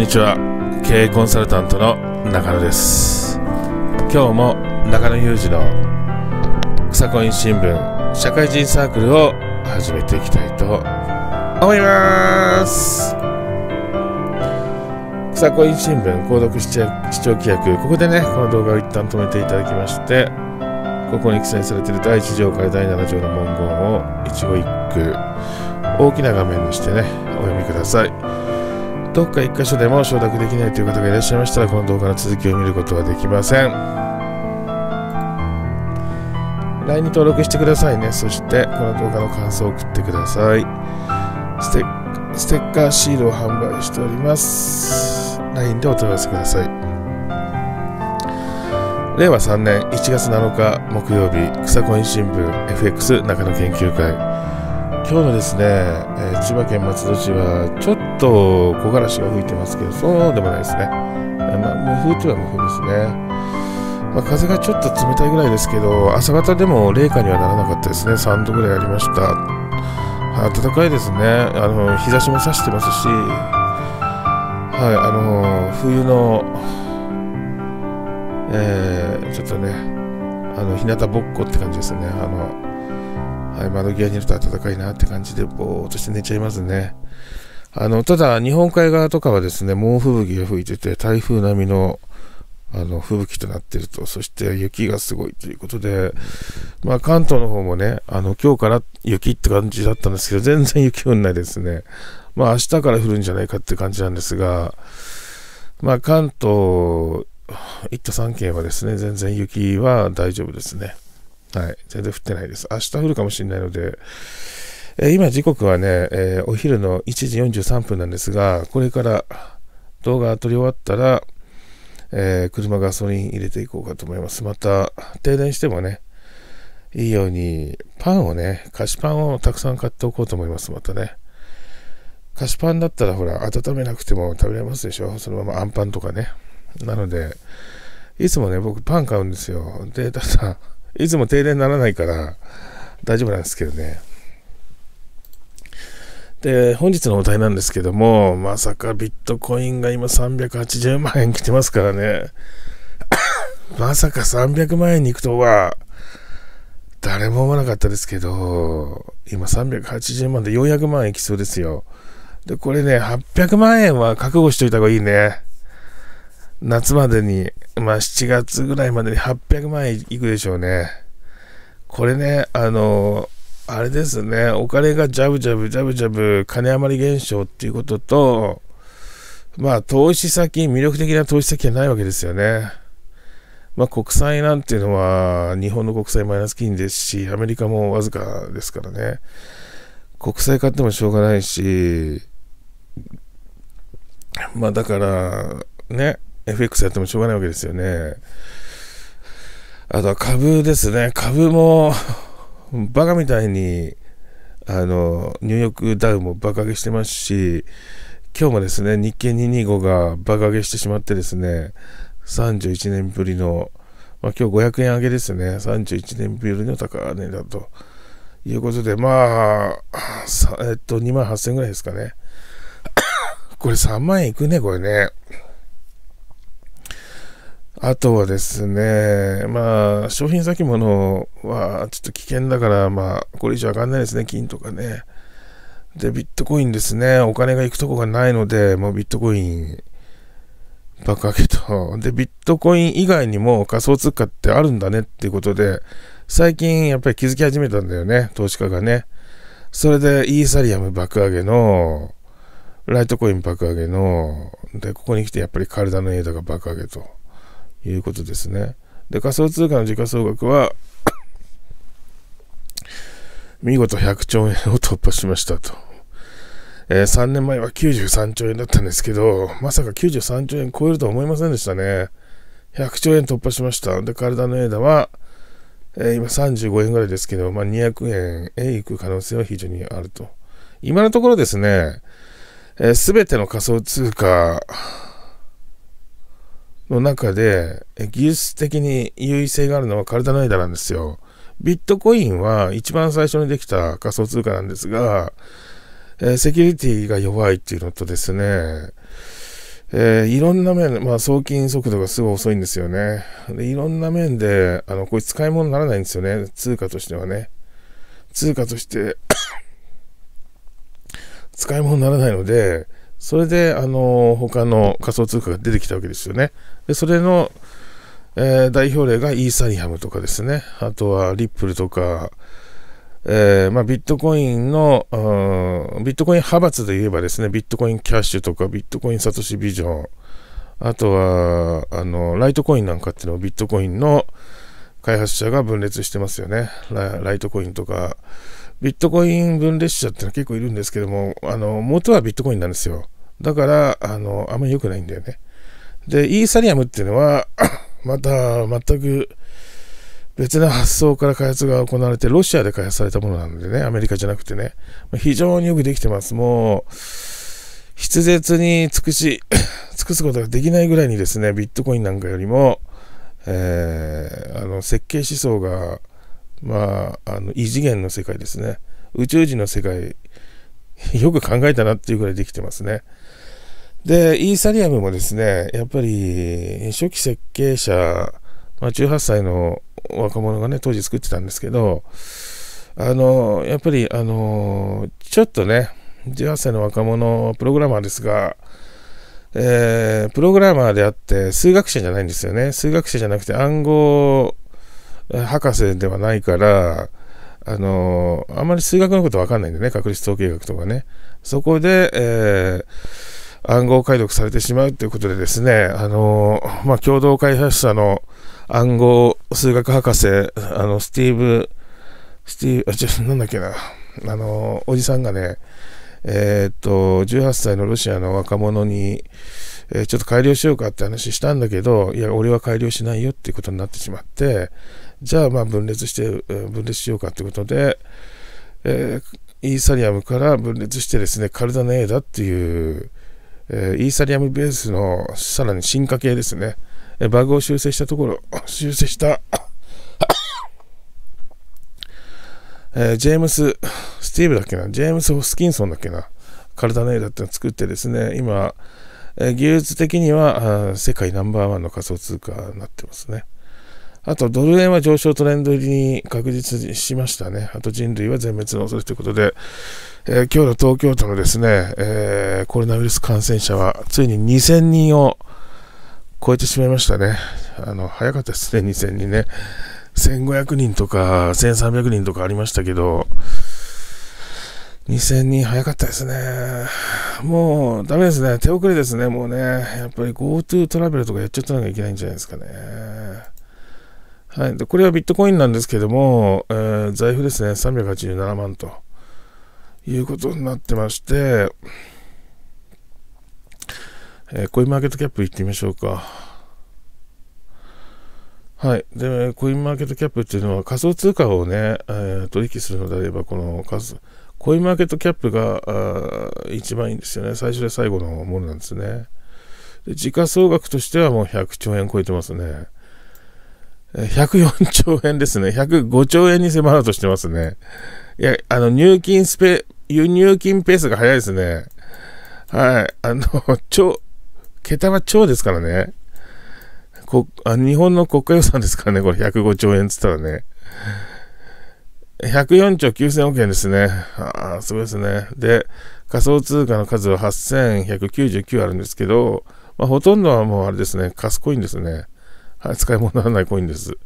にちは経営コンサルタントの中野です今日も中野裕二の草コイン新聞社会人サークルを始めていきたいと思います草コイン新聞購読視聴規約ここでねこの動画を一旦止めていただきましてここに記載されている第1条から第7条の文言を一語一句大きな画面にしてねお読みくださいどっか1箇所でも承諾できないという方がいらっしゃいましたらこの動画の続きを見ることはできません LINE に登録してくださいねそしてこの動画の感想を送ってくださいステッカーシールを販売しております LINE でお問い合わせください令和3年1月7日木曜日草コイン新聞 FX 中野研究会今日のですね、え千葉県松戸市はちょっとと木枯らしが吹いてますけど、そうでもないですね。まあ、無風といえは無風ですね。まあ、風がちょっと冷たいぐらいですけど、朝方でも冷夏にはならなかったですね。3度ぐらいありました。暖かいですね。あの日差しも差してますし、はい、あの冬の、えー、ちょっとね、あの日向ぼっこって感じですね。あのはい、窓際にいると暖かいなって感じで、ぼーっとして寝ちゃいますね。あのただ、日本海側とかはですね猛吹雪が吹いてて台風並みのあの吹雪となっていると、そして雪がすごいということで、まあ、関東の方もねあの今日から雪って感じだったんですけど全然雪降んないですね、まあ明日から降るんじゃないかって感じなんですが、まあ、関東1都3県はですね全然雪は大丈夫ですね。はい、全然降ってないです。明日降るかもしれないので、え今時刻はね、えお昼の1時43分なんですが、これから動画撮り終わったら、えー、車ガソリン入れていこうかと思います。また、停電してもね、いいように、パンをね、菓子パンをたくさん買っておこうと思います。またね。菓子パンだったら、ほら、温めなくても食べれますでしょそのままあんパンとかね。なので、いつもね、僕パン買うんですよ。で、ただ、いつも停電にならないから、大丈夫なんですけどね。で、本日のお題なんですけども、まさかビットコインが今380万円来てますからね。まさか300万円に行くとは、誰も思わなかったですけど、今380万で400万円いきそうですよ。で、これね、800万円は覚悟しといた方がいいね。夏までに、まあ7月ぐらいまでに800万円いくでしょうね。これね、あのあれですね、お金がジャブジャブジャブジャブ金余り現象っていうことと、まあ投資先、魅力的な投資先はないわけですよね。まあ、国債なんていうのは日本の国債マイナス金利ですし、アメリカもわずかですからね。国債買ってもしょうがないし、まあだからね、FX やってもしょうがないわけですよね。あとは株ですね。株もバカみたいにあのニューヨークダウも爆上げしてますし、今日もですね、日経225が爆上げしてしまってですね、31年ぶりの、まあ、今日500円上げですね、31年ぶりの高値だということで、まあ、えっと、2万8000円ぐらいですかね。これ3万円いくね、これね。あとはですね、まあ、商品先物はちょっと危険だから、まあ、これ以上上がんないですね、金とかね。で、ビットコインですね、お金が行くとこがないので、もうビットコイン爆上げと。で、ビットコイン以外にも仮想通貨ってあるんだねっていうことで、最近やっぱり気づき始めたんだよね、投資家がね。それで、イーサリアム爆上げの、ライトコイン爆上げの、で、ここに来てやっぱりカルダのエイダが爆上げと。いうことですね。で、仮想通貨の時価総額は 見事100兆円を突破しましたと。えー、3年前は93兆円だったんですけど、まさか93兆円超えるとは思いませんでしたね。100兆円突破しました。で、体の枝は、えー、今35円ぐらいですけど、まあ、200円へ行く可能性は非常にあると。今のところですね、す、えー、べ、ての仮想通貨の中で、技術的に優位性があるのはカルタノイダなんですよ。ビットコインは一番最初にできた仮想通貨なんですが、えセキュリティが弱いっていうのとですね、えー、いろんな面、まあ、送金速度がすごい遅いんですよね。でいろんな面で、あの、これ使い物にならないんですよね。通貨としてはね。通貨として 使い物にならないので、それで、あの他の仮想通貨が出てきたわけですよね。でそれの、えー、代表例がイーサリアムとかですね、あとはリップルとか、えー、まあ、ビットコインの、ビットコイン派閥で言えばですね、ビットコインキャッシュとか、ビットコインサトシビジョン、あとは、あの、ライトコインなんかっていうのをビットコインの開発者が分裂してますよね。ライトコインとか、ビットコイン分裂者ってのは結構いるんですけども、あの、元はビットコインなんですよ。だから、あの、あんまり良くないんだよね。で、イーサリアムっていうのは、また全く別な発想から開発が行われて、ロシアで開発されたものなんでね、アメリカじゃなくてね、非常によくできてます。もう、筆舌に尽くし、尽くすことができないぐらいにですね、ビットコインなんかよりも、えー、あの設計思想がまあ、あの異次元の世界ですね宇宙人の世界 よく考えたなっていうぐらいできてますねでイーサリアムもですねやっぱり初期設計者、まあ、18歳の若者がね当時作ってたんですけどあのやっぱりあのちょっとね18歳の若者プログラマーですがえー、プログラマーであって数学者じゃないんですよね。数学者じゃなくて暗号博士ではないから、あのー、あんまり数学のことわかんないんでね、確率統計学とかね。そこで、えー、暗号解読されてしまうということでですね、あのー、まあ、共同開発者の暗号数学博士、あの、スティーブ、スティーブ、あ、ちょ、なんだっけな、あのおじさんがね、えっと、18歳のロシアの若者に、えちょっと改良しようかって話したんだけど、いや、俺は改良しないよっていうことになってしまって、じゃあまあ分裂して、分裂しようかということで、えー、イーサリアムから分裂してですね、カルダネーダっていう、えー、イーサリアムベースのさらに進化系ですね、えー、バグを修正したところ、修正した、えー、ジェームス、スティーブだっけな、ジェームス・ホスキンソンだっけな、カルダネーダっていうのを作ってですね、今、え技術的には世界ナンバーワンの仮想通貨になってますね。あと、ドル円は上昇トレンド入りに確実にしましたね。あと、人類は全滅の恐れということで、えー、今日の東京都のですね、えー、コロナウイルス感染者は、ついに2000人を超えてしまいましたね。あの、早かったですね、2000人ね。1500人とか、1300人とかありましたけど、2000人早かったですね。もうダメですね。手遅れですね。もうね。やっぱり GoTo トラベルとかやっちゃったのがいけないんじゃないですかね。はい、でこれはビットコインなんですけども、えー、財布ですね、387万ということになってまして、えー、コインマーケットキャップいってみましょうか。はい。で、コインマーケットキャップっていうのは仮想通貨をね、えー、取引するのであれば、この数、コインマーケットキャップがあ一番いいんですよね。最初で最後のものなんですね。で時価総額としてはもう100兆円超えてますね。104兆円ですね。105兆円に迫ろうとしてますね。いや、あの、入金スペ、輸入金ペースが早いですね。はい。あの、超、桁は超ですからね。こあ日本の国家予算ですからね、これ105兆円っつったらね。104兆9000億円ですね。ああ、すごいですね。で、仮想通貨の数は8199あるんですけど、まあ、ほとんどはもうあれですね、賢いんですね。はい、使い物にならないコインです。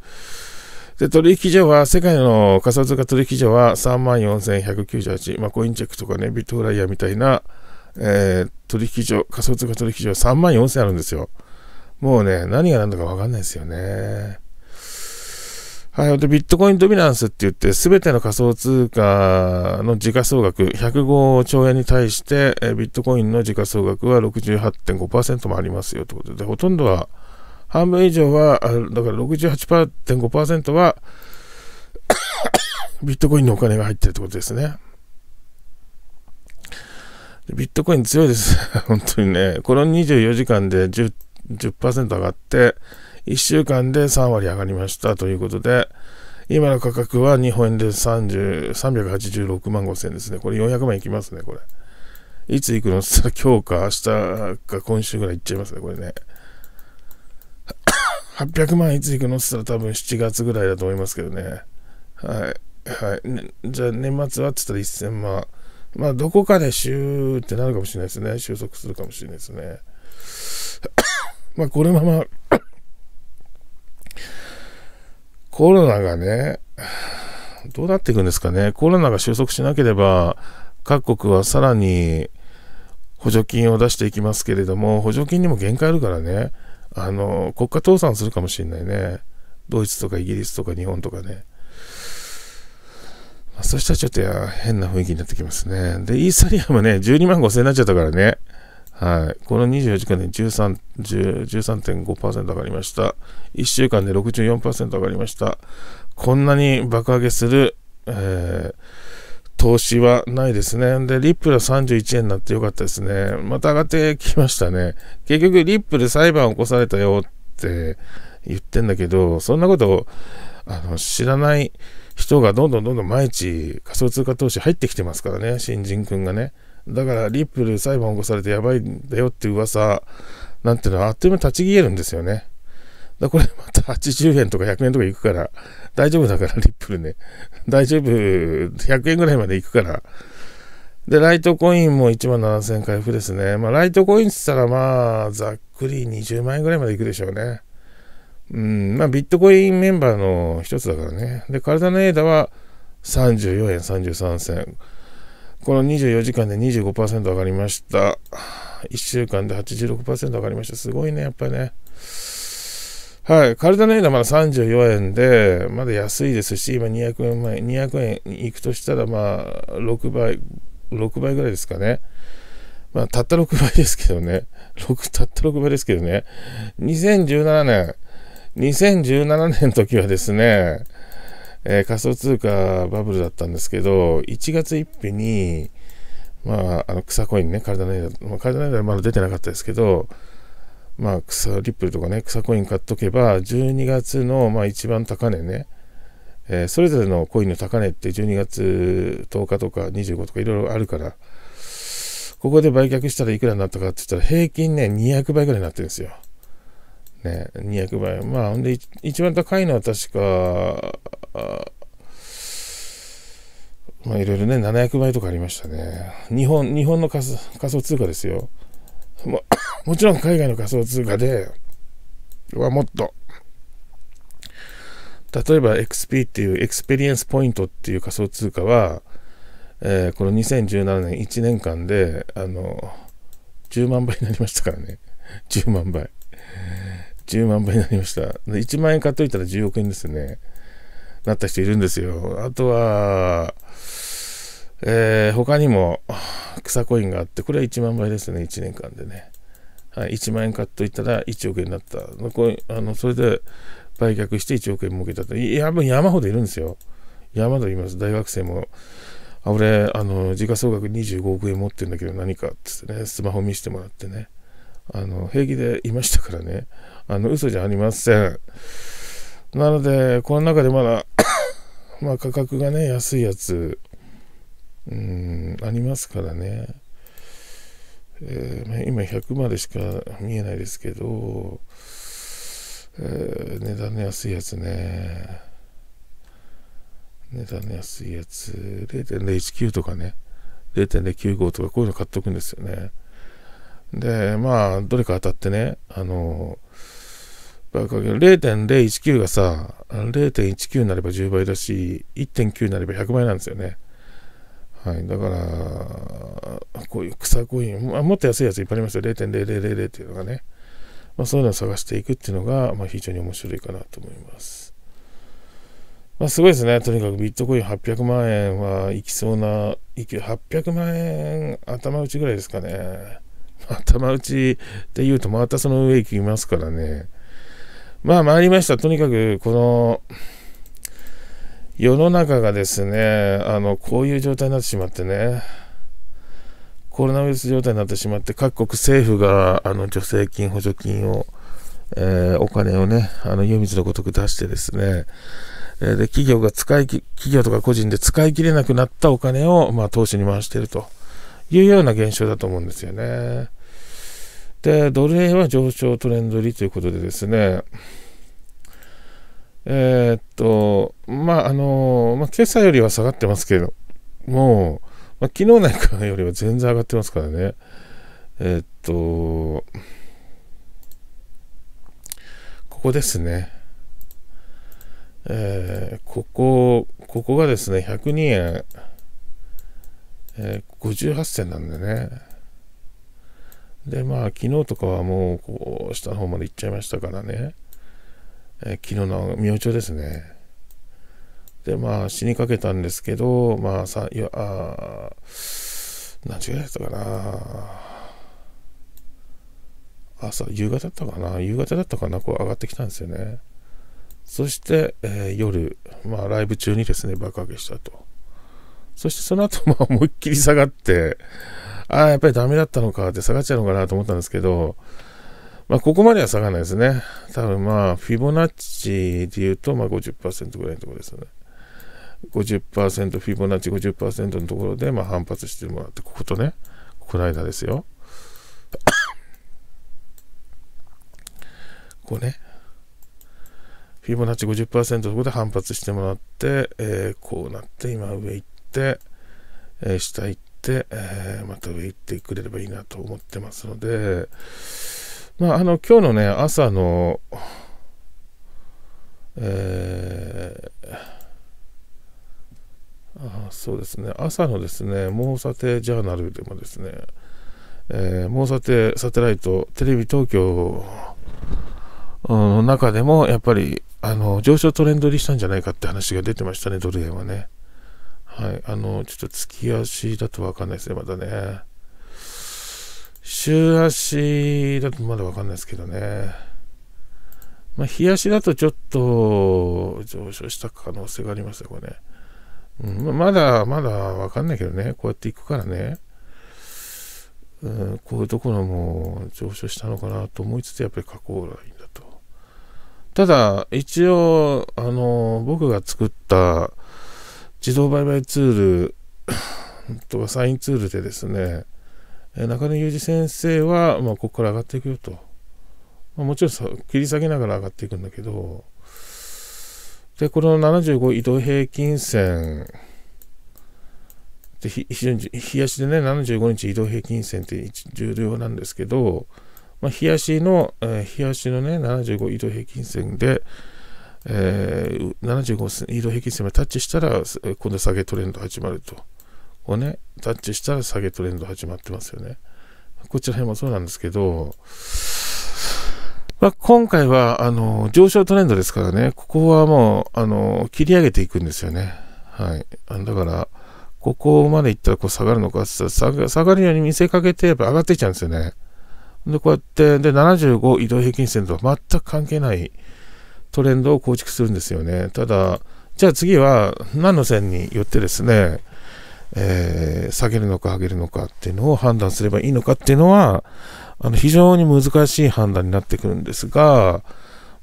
で、取引所は、世界の仮想通貨取引所は34,198、まあ、コインチェックとかね、ビットフライヤーみたいな、えー、取引所、仮想通貨取引所は34,000あるんですよ。もうね、何が何だかわかんないですよね。はい。で、ビットコインドミナンスって言って、すべての仮想通貨の時価総額105兆円に対して、えビットコインの時価総額は68.5%もありますよということで、ほとんどは半分以上は、あだから68.5%は ビットコインのお金が入ってるってことですね。ビットコイン強いです。本当にね。この24時間で 10%, 10上がって、1週間で3割上がりましたということで、今の価格は日本円で3 8 6万5000円ですね。これ400万いきますね、これ。いつ行くのって言ったら今日か明日か今週ぐらい行っちゃいますね、これね。800万いつ行くのって言ったら多分7月ぐらいだと思いますけどね。はい。はい。ね、じゃあ年末はって言ったら1000万。まあ、どこかでシューってなるかもしれないですね。収束するかもしれないですね。まあ、このままコロナがね、どうなっていくんですかね。コロナが収束しなければ、各国はさらに補助金を出していきますけれども、補助金にも限界あるからね。あの、国家倒産するかもしれないね。ドイツとかイギリスとか日本とかね。まあ、そしたらちょっとや変な雰囲気になってきますね。で、イーサリアムね、12万5 0 0円になっちゃったからね。はい。この24時間で13、13.5%上がりました。1週間で64%上がりました。こんなに爆上げする、えー投資はないですね。で、リップルは31円になってよかったですね。また上がってきましたね。結局、リップル裁判起こされたよって言ってんだけど、そんなことをあの知らない人がどんどんどんどん毎日仮想通貨投資入ってきてますからね、新人君がね。だから、リップル裁判起こされてやばいんだよって噂なんていうのはあっという間に立ち消えるんですよね。だこれまた80円とか100円とか行くから、大丈夫だから、リップルね。大丈夫、100円ぐらいまで行くから。で、ライトコインも1万7000回復ですね。まあ、ライトコインって言ったら、まあ、ざっくり20万円ぐらいまで行くでしょうね。うん、まあ、ビットコインメンバーの一つだからね。で、体のエーダは34円33銭。この24時間で25%上がりました。1週間で86%上がりました。すごいね、やっぱりね。はい。カルダネイダまだ34円で、まだ安いですし、今200円前、200円いくとしたら、まあ、6倍、6倍ぐらいですかね。まあ、たった6倍ですけどね。6、たった6倍ですけどね。2017年、2017年の時はですね、えー、仮想通貨バブルだったんですけど、1月1日に、まあ、あの草コインね、ネイダ、まあ、ネイダまだ出てなかったですけど、まあ、草、リップルとかね、草コイン買っとけば、12月の、まあ、一番高値ね、えー、それぞれのコインの高値って12月10日とか25とかいろいろあるから、ここで売却したらいくらになったかって言ったら、平均ね、200倍ぐらいになってるんですよ。ね、200倍。まあ、ほんで、一番高いのは確か、まあ、いろいろね、700倍とかありましたね。日本、日本の仮想通貨ですよ。も もちろん海外の仮想通貨ではもっと例えば XP っていうエクスペリエンスポイントっていう仮想通貨は、えー、この2017年1年間であの10万倍になりましたからね10万 倍10万倍になりました1万円買っといたら10億円ですねなった人いるんですよあとはえー、他にも草コインがあって、これは1万倍ですね、1年間でね。はい、1万円買っといたら1億円になった。こあのそれで売却して1億円儲けたって、や山ほどいるんですよ。山ほどいます。大学生も、あ俺、あの時価総額25億円持ってるんだけど何かってってね、スマホ見せてもらってね、あの平気でいましたからね、あの嘘じゃありません。なので、この中でまだまあ価格がね、安いやつ、うん、ありますからね。えーまあ、今100までしか見えないですけど、えー、値段の安いやつね。値段の安いやつ、0.019とかね、0.095とかこういうの買っておくんですよね。で、まあ、どれか当たってね、あの、0.019がさ、0.19になれば10倍だし、1.9になれば100倍なんですよね。はい、だから、こういう草コイン、あもっと安いやついっぱいありますよ、0.0000っていうのがね、まあ、そういうのを探していくっていうのが、まあ、非常に面白いかなと思います。まあ、すごいですね、とにかくビットコイン800万円はいきそうな、800万円頭打ちぐらいですかね。頭打ちって言うと、またその上行きますからね。まあ、参りました。とにかく、この、世の中がですね、あの、こういう状態になってしまってね、コロナウイルス状態になってしまって、各国政府が、あの、助成金、補助金を、えー、お金をね、あの、湯水のごとく出してですね、えー、で、企業が使い企業とか個人で使い切れなくなったお金を、まあ、投資に回しているというような現象だと思うんですよね。で、ドル円は上昇トレンド入りということでですね、えー、っと、まあ、あの、まあ、今朝よりは下がってますけど、もう、まあ、昨日なんかよりは全然上がってますからね。えー、っと、ここですね。えー、ここ、ここがですね、102円、えー、58銭なんでね。で、まあ、昨日とかはもう、こう、下の方まで行っちゃいましたからね。え昨日の明朝ですね。で、まあ、死にかけたんですけど、まあ、さ、いや、あ何時ぐらいだったかな。朝、夕方だったかな。夕方だったかな。こう上がってきたんですよね。そして、えー、夜、まあ、ライブ中にですね、爆上げしたと。そして、その後、まあ、思いっきり下がって、ああ、やっぱりダメだったのかって下がっちゃうのかなと思ったんですけど、まあ、ここまでは下がらないですね。多分まあ、フィボナッチで言うと、まあ50%ぐらいのところですよね。50%、フィボナッチ50%のところで、まあ、反発してもらって、こことね、この間ですよ。こうね、フィボナッチ50%ところで反発してもらって、えー、こうなって、今上行って、えー、下行って、えー、また上行ってくれればいいなと思ってますので、まあ、あの、今日のね、朝の、えー、あそうですね、朝のですね、猛ーサジャーナルでもですね、えー、モサテサテライト、テレビ東京の中でも、やっぱり、あの、上昇トレンド入りしたんじゃないかって話が出てましたね、ドル円はね。はい、あの、ちょっと月足だとわかんないですね、まだね。週足だとまだわかんないですけどね。まあ、日足だとちょっと上昇した可能性がありますよ、これ、ね。うん、まだ、まだわかんないけどね。こうやって行くからね。うん、こういうところも上昇したのかなと思いつつ、やっぱり下がラインだと。ただ、一応、あの、僕が作った自動売買ツール、とサインツールでですね、え中根裕二先生は、まあ、ここから上がっていくよと。まあ、もちろん切り下げながら上がっていくんだけど、で、この75移動平均線、で非常に冷やしでね、75日移動平均線って重量なんですけど、まあ、冷やしの、えー、冷やしのね、75移動平均線で、えー、75移動平均線までタッチしたら、今度下げトレンド始まると。をね、タッチしたら下げトレンド始まってますよね。こちら辺もそうなんですけど、まあ、今回は、あの、上昇トレンドですからね、ここはもう、あの、切り上げていくんですよね。はい。だから、ここまでいったらこう下がるのかって言ったら下がるように見せかけてやっぱ上がっていっちゃうんですよね。で、こうやって、で、75移動平均線とは全く関係ないトレンドを構築するんですよね。ただ、じゃあ次は何の線によってですね、えー、下げるのか上げるのかっていうのを判断すればいいのかっていうのは、あの非常に難しい判断になってくるんですが、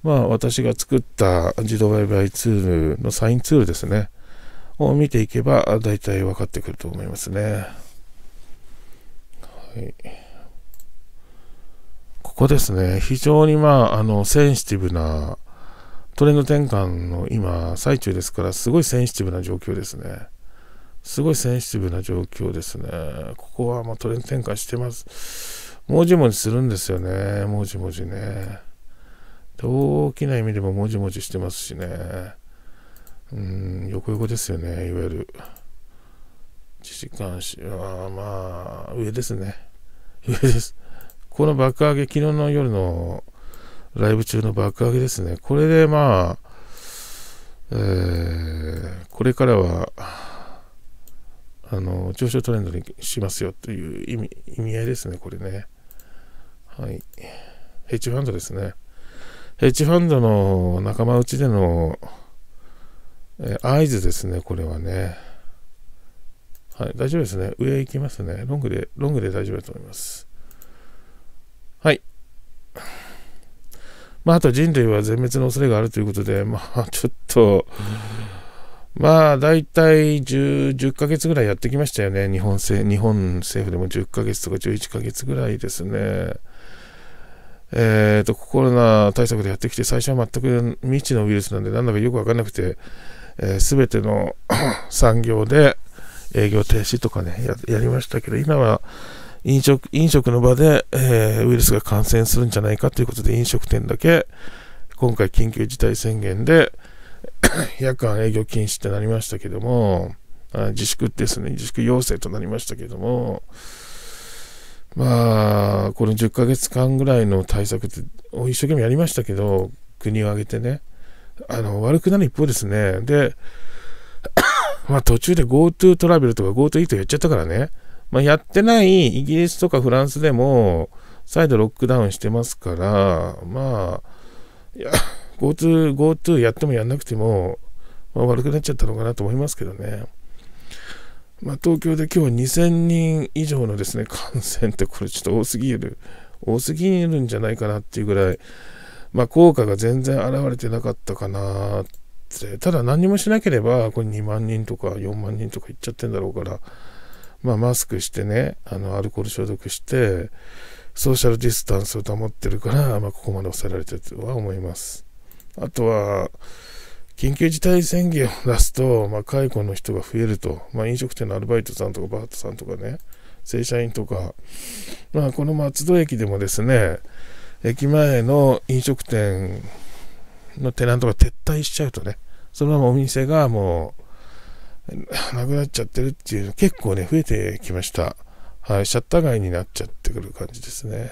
まあ私が作った自動売買ツールのサインツールですね、を見ていけば大体分かってくると思いますね。はい。ここですね、非常にまあ、あの、センシティブな、トレンド転換の今、最中ですから、すごいセンシティブな状況ですね。すごいセンシティブな状況ですね。ここはまトレンド展開してます。もじもじするんですよね。もじもじね。大きな意味でももじもじしてますしね。うん、横横ですよね。いわゆる。自治監視は、まあ、上ですね。上です。この爆上げ、昨日の夜のライブ中の爆上げですね。これでまあ、えー、これからは、あの上昇トレンドにしますよという意味意味合いですね、これね。はい。ヘッジファンドですね。ヘッジファンドの仲間内での、え合図ですね、これはね。はい、大丈夫ですね。上行きますね。ロングで、ロングで大丈夫だと思います。はい。まあ、あと人類は全滅の恐れがあるということで、まあ、ちょっと、まあ、大体 10, 10ヶ月ぐらいやってきましたよね。日本政日本政府でも10ヶ月とか11ヶ月ぐらいですね。えっ、ー、と、コロナ対策でやってきて、最初は全く未知のウイルスなんで、なんだかよくわかんなくて、す、え、べ、ー、ての 産業で営業停止とかねや、やりましたけど、今は飲食飲食の場で、えー、ウイルスが感染するんじゃないかということで、飲食店だけ、今回緊急事態宣言で、夜間営業禁止ってなりましたけども、自粛ですね、自粛要請となりましたけども、まあ、この10ヶ月間ぐらいの対策って、一生懸命やりましたけど、国を挙げてね、あの悪くなる一方ですね。で、まあ、途中で GoTo トラベルとか GoTo イートやっちゃったからね、まあ、やってないイギリスとかフランスでも、再度ロックダウンしてますから、まあ、いや、GoTo、GoTo やってもやんなくても、まあ、悪くなっちゃったのかなと思いますけどね。まあ、東京で今日2000人以上のですね、感染ってこれちょっと多すぎる、多すぎるんじゃないかなっていうぐらい、まあ、効果が全然現れてなかったかなって、ただ何もしなければ、これ2万人とか4万人とかいっちゃってんだろうから、まあ、マスクしてね、あの、アルコール消毒して、ソーシャルディスタンスを保ってるから、まあ、ここまで抑えられてるとは思います。あとは、緊急事態宣言を出すと、まあ、解雇の人が増えると、まあ、飲食店のアルバイトさんとかバートさんとかね、正社員とか、まあ、この松戸駅でもですね、駅前の飲食店のテナントが撤退しちゃうとね、そのままお店がもう、なくなっちゃってるっていう、結構ね、増えてきました。はい、シャッター街になっちゃってくる感じですね。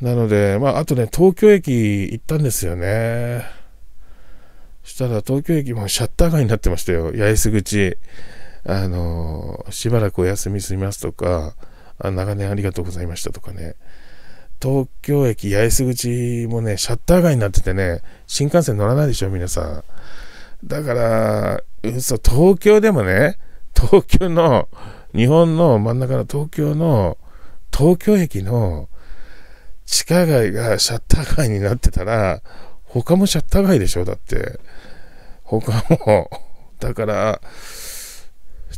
なので、まあ、あとね、東京駅行ったんですよね。したら東京駅もシャッター街になってましたよ。八重洲口。あの、しばらくお休み済みますとか、あ長年ありがとうございましたとかね。東京駅八重洲口もね、シャッター街になっててね、新幹線乗らないでしょ、皆さん。だから、嘘、東京でもね、東京の、日本の真ん中の東京の、東京駅の、地下街がシャッター街になってたら、他もシャッター街でしょだって。他も。だから、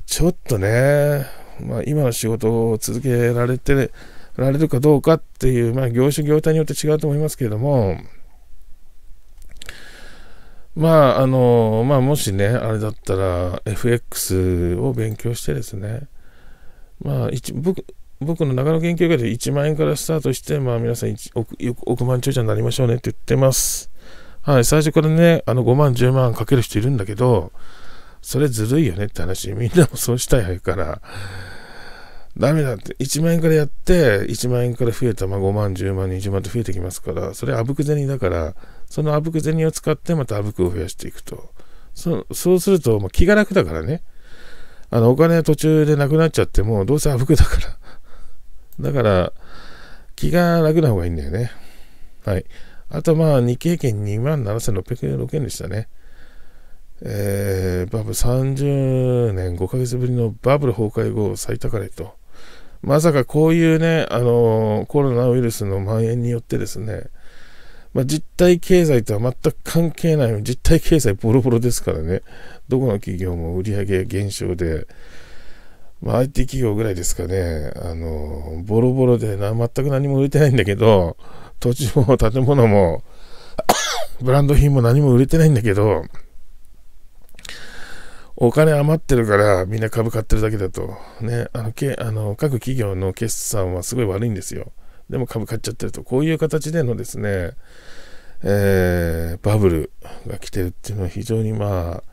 ちょっとね、まあ、今の仕事を続けられてられるかどうかっていう、まあ、業種業態によって違うと思いますけれども、まあ、あの、まあ、もしね、あれだったら、FX を勉強してですね、まあ、一僕、僕の中野研究会で1万円からスタートして、まあ皆さん億億万長者になりましょうねって言ってます。はい、最初からね、あの5万、10万かける人いるんだけど、それずるいよねって話、みんなもそうしたいから、ダメだって、1万円からやって、1万円から増えた、まあ、5万、10万、20万と増えてきますから、それあぶく銭だから、そのあぶく銭を使ってまたあぶくを増やしていくと。そそうすると、まあ、気が楽だからね。あの、お金途中でなくなっちゃっても、どうせあぶくだから。だから、気が楽な方がいいんだよね。はい。あと、まあ、日経券27,606円でしたね。えー、バブ30年5ヶ月ぶりのバブル崩壊後最高値と。まさかこういうね、あのー、コロナウイルスの蔓延によってですね、まあ、実体経済とは全く関係ない、実体経済ボロボロですからね、どこの企業も売上減少で、まあ、IT 企業ぐらいですかね、あの、ボロボロでな、全く何も売れてないんだけど、土地も建物も、ブランド品も何も売れてないんだけど、お金余ってるからみんな株買ってるだけだと、ね、あのけあの各企業の決算はすごい悪いんですよ。でも株買っちゃってると、こういう形でのですね、えー、バブルが来てるっていうのは非常にまあ、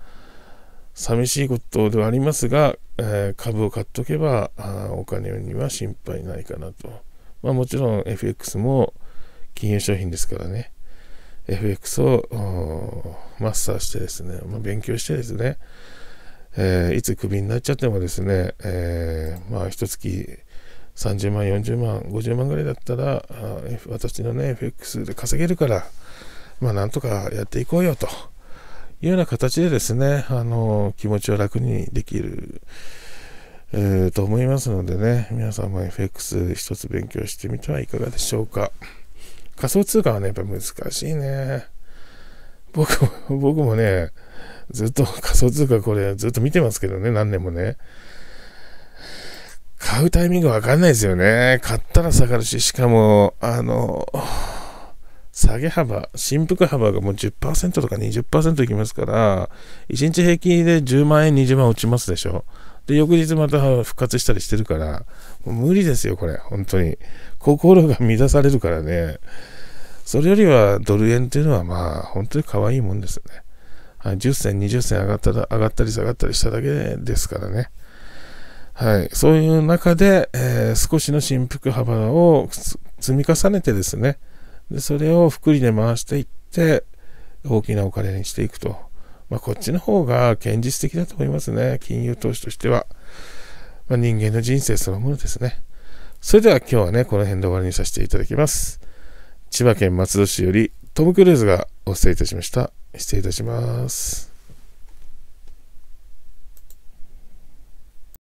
寂しいことではありますが、えー、株を買っておけばあお金には心配ないかなと。まあ、もちろん FX も金融商品ですからね、FX をマスターしてですね、まあ、勉強してですね、えー、いつクビになっちゃってもですね、えー、まあ、一月30万、40万、50万ぐらいだったら、私のね、FX で稼げるから、まあ、なんとかやっていこうよと。いうような形でですね、あの、気持ちを楽にできる、えー、と思いますのでね、皆さんも FX 一つ勉強してみてはいかがでしょうか。仮想通貨はね、やっぱ難しいね。僕も、僕もね、ずっと仮想通貨これずっと見てますけどね、何年もね。買うタイミングわかんないですよね。買ったら下がるし、しかも、あの、下げ幅、振幅幅がもう10%とか20%いきますから、1日平均で10万円、20万落ちますでしょ。で、翌日また復活したりしてるから、もう無理ですよ、これ、本当に。心が乱されるからね。それよりはドル円っていうのはまあ、本当に可愛いもんですよね。はい、10銭、20銭上がったら上がったり下がったりしただけですからね。はい、そういう中で、えー、少しの振幅幅を積み重ねてですね、でそれを福利で回していって大きなお金にしていくと、まあ、こっちの方が現実的だと思いますね金融投資としては、まあ、人間の人生そのものですねそれでは今日はねこの辺で終わりにさせていただきます千葉県松戸市よりトム・クルーズがお伝えいたしました失礼いたします